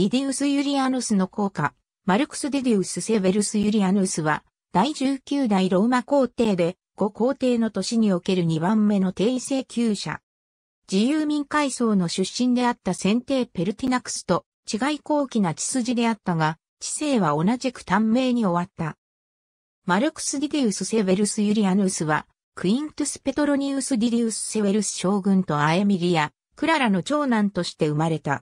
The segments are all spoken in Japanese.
ディディウス・ユリアヌスの効果、マルクス・ディディウス・セベルス・ユリアヌスは、第19代ローマ皇帝で、5皇帝の年における2番目の帝位請求者。自由民階層の出身であった先帝ペルティナクスと、違い高貴な血筋であったが、知性は同じく短命に終わった。マルクス・ディディウス・セベルス・ユリアヌスは、クイントゥス・ペトロニウス・ディディウス・セウェルス将軍とアエミリア、クララの長男として生まれた。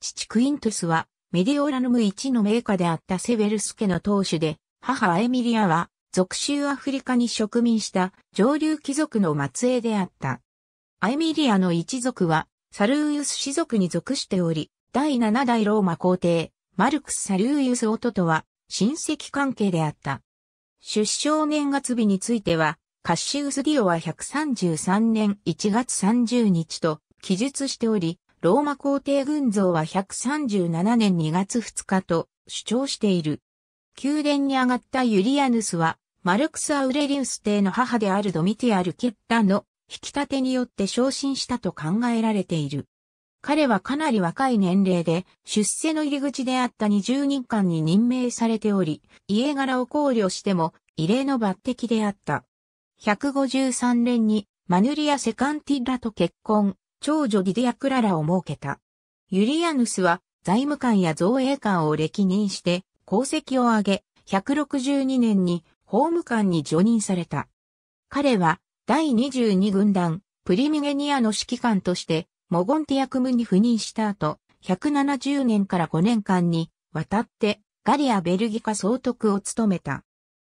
父クイントスは、メディオラヌム1の名家であったセベルス家の当主で、母アエミリアは、属州アフリカに植民した上流貴族の末裔であった。アエミリアの一族は、サルーユス氏族に属しており、第7代ローマ皇帝、マルクス・サルーユス・オトとは、親戚関係であった。出生年月日については、カッシウス・ディオは133年1月30日と記述しており、ローマ皇帝群像は137年2月2日と主張している。宮殿に上がったユリアヌスは、マルクス・アウレリウス帝の母であるドミティアル・ケッタの引き立てによって昇進したと考えられている。彼はかなり若い年齢で、出世の入り口であった20人間に任命されており、家柄を考慮しても異例の抜擢であった。153年にマヌリア・セカンティラと結婚、長女ディディア・クララを設けた。ユリアヌスは財務官や造営官を歴任して功績を挙げ、162年に法務官に除任された。彼は第22軍団プリミゲニアの指揮官としてモゴンティアクムに赴任した後、170年から5年間にわたってガリア・ベルギカ総督を務めた。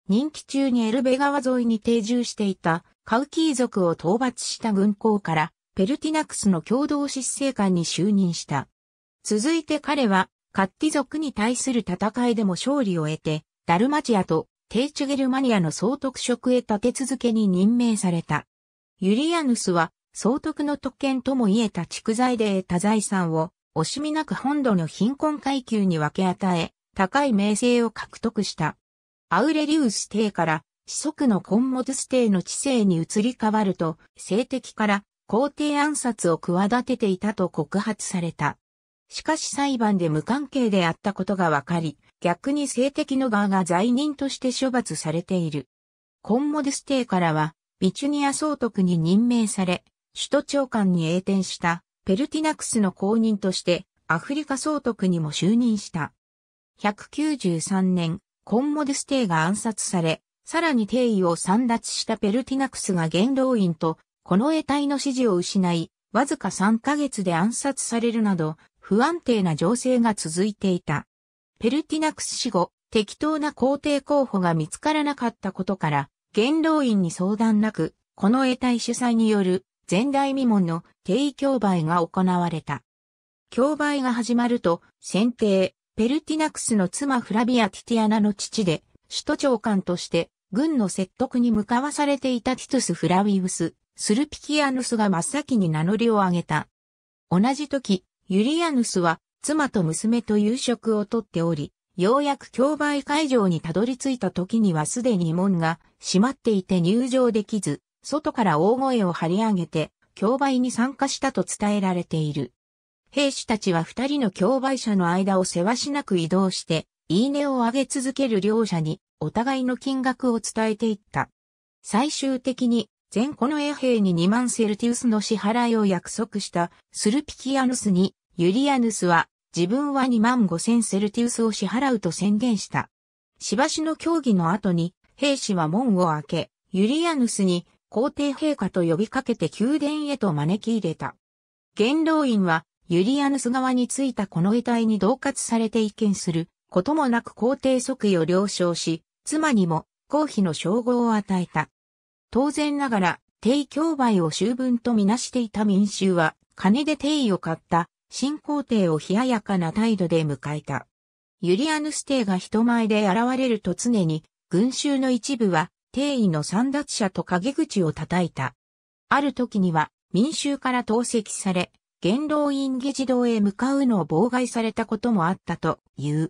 任期中にエルベ川沿いに定住していたカウキー族を討伐した軍港からペルティナクスの共同執政官に就任した。続いて彼は、カッティ族に対する戦いでも勝利を得て、ダルマチアとテイチュゲルマニアの総督職へ立て続けに任命された。ユリアヌスは、総督の特権とも言えた蓄財で得た財産を、惜しみなく本土の貧困階級に分け与え、高い名声を獲得した。アウレリウス帝から、子息のコンモズス帝の知性に移り変わると、性的から皇帝暗殺を企てていたと告発された。しかし裁判で無関係であったことが分かり、逆に性的の側が罪人として処罰されている。コンモデス帝からは、ビチュニア総督に任命され、首都長官に栄転したペルティナクスの公認としてアフリカ総督にも就任した。193年、コンモデス帝が暗殺され、さらに定位を散奪したペルティナクスが元老院とこの得体の支持を失い、わずか3ヶ月で暗殺されるなど、不安定な情勢が続いていた。ペルティナクス死後、適当な皇帝候補が見つからなかったことから、元老院に相談なく、この得体主催による前代未聞の定位競売が行われた。競売が始まると、選定、ペルティナクスの妻フラビア・ティティアナの父で、首都長官として、軍の説得に向かわされていたティトゥス・フラウィウス、スルピキアヌスが真っ先に名乗りを上げた。同じ時、ユリアヌスは妻と娘と夕食をとっており、ようやく競売会場にたどり着いた時にはすでに門が閉まっていて入場できず、外から大声を張り上げて、競売に参加したと伝えられている。兵士たちは二人の競売者の間をせわしなく移動して、いいねを上げ続ける両者に、お互いの金額を伝えていった。最終的に、全コの衛兵に2万セルティウスの支払いを約束したスルピキアヌスに、ユリアヌスは自分は2万5千セルティウスを支払うと宣言した。しばしの協議の後に、兵士は門を開け、ユリアヌスに皇帝陛下と呼びかけて宮殿へと招き入れた。元老院は、ユリアヌス側についたこの遺体に同喝されて意見することもなく皇帝即位を了承し、妻にも、皇妃の称号を与えた。当然ながら、定競売を終分とみなしていた民衆は、金で定位を買った新皇帝を冷ややかな態度で迎えた。ユリアヌス帝が人前で現れると常に、群衆の一部は、帝位の三奪者と陰口を叩いた。ある時には、民衆から投石され、元老院議事堂へ向かうのを妨害されたこともあったという。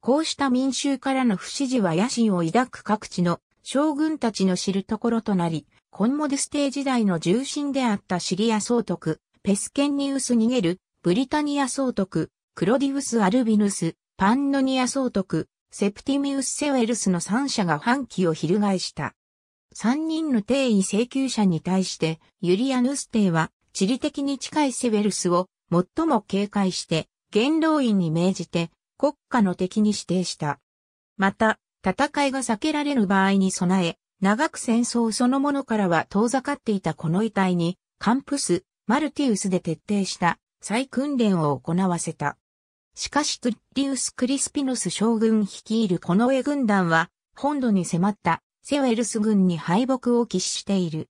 こうした民衆からの不支持は野心を抱く各地の将軍たちの知るところとなり、コンモデステー時代の重臣であったシリア総督、ペスケンニウス・逃げる、ブリタニア総督、クロディウス・アルビヌス、パンノニア総督、セプティミウス・セウェルスの三者が反旗を翻した。三人の定位請求者に対して、ユリアヌス帝は、地理的に近いセウェルスを最も警戒して、元老院に命じて、国家の敵に指定した。また、戦いが避けられる場合に備え、長く戦争そのものからは遠ざかっていたこの遺体に、カンプス、マルティウスで徹底した再訓練を行わせた。しかしトゥッリウス・クリスピノス将軍率いるこの絵軍団は、本土に迫ったセウェルス軍に敗北を喫している。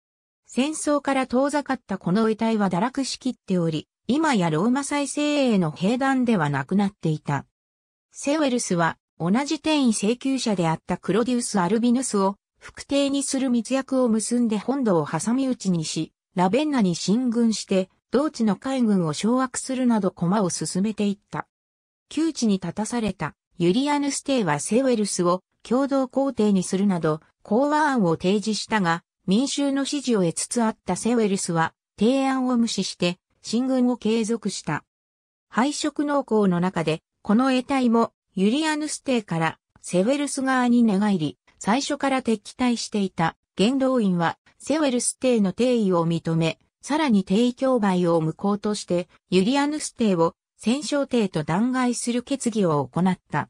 戦争から遠ざかったこの遺体は堕落しきっており、今やローマ再生への兵団ではなくなっていた。セウェルスは同じ転移請求者であったクロディウス・アルビヌスを、副帝にする密約を結んで本土を挟み撃ちにし、ラベンナに進軍して、同地の海軍を掌握するなど駒を進めていった。窮地に立たされたユリアヌス帝はセウェルスを共同皇帝にするなど、講和案を提示したが、民衆の支持を得つつあったセウェルスは、提案を無視して、進軍を継続した。敗色農耕の中で、この得体もユリアヌス帝からセウェルス側に寝返り、最初から敵対していた元老院はセウェルス帝の定位を認め、さらに定位競売を無効としてユリアヌス帝を戦勝帝と弾劾する決議を行った。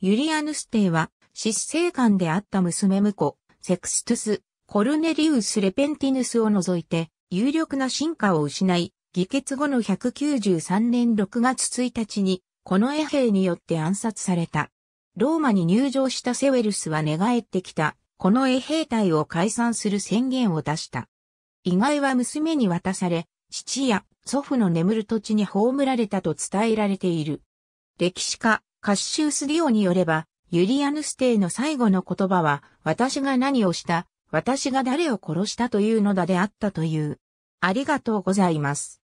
ユリアヌス帝は執政官であった娘婿、セクストゥス、コルネリウス・レペンティヌスを除いて有力な進化を失い、議決後の193年6月1日にこの衛兵によって暗殺された。ローマに入場したセウェルスは寝返ってきた、この衛兵隊を解散する宣言を出した。意外は娘に渡され、父や祖父の眠る土地に葬られたと伝えられている。歴史家、カッシュース・ディオによれば、ユリアヌス帝の最後の言葉は、私が何をした、私が誰を殺したというのだであったという。ありがとうございます。